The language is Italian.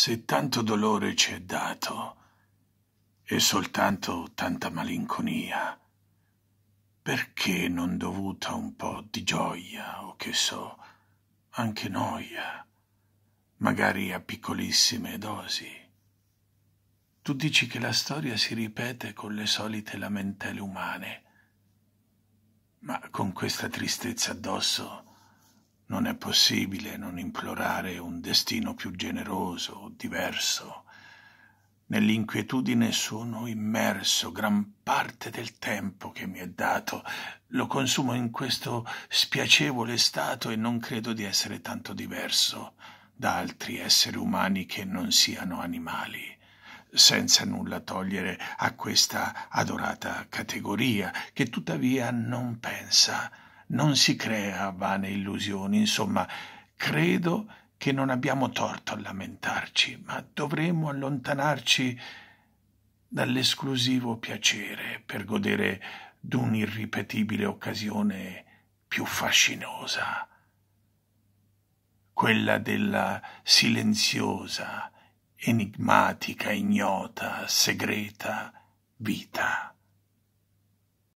se tanto dolore ci è dato e soltanto tanta malinconia, perché non dovuta un po' di gioia o che so, anche noia, magari a piccolissime dosi? Tu dici che la storia si ripete con le solite lamentele umane, ma con questa tristezza addosso non è possibile non implorare un destino più generoso, o diverso. Nell'inquietudine sono immerso gran parte del tempo che mi è dato. Lo consumo in questo spiacevole stato e non credo di essere tanto diverso da altri esseri umani che non siano animali senza nulla togliere a questa adorata categoria, che tuttavia non pensa non si crea vane illusioni, insomma, credo che non abbiamo torto a lamentarci, ma dovremo allontanarci dall'esclusivo piacere per godere d'un irripetibile occasione più fascinosa, quella della silenziosa, enigmatica, ignota, segreta vita.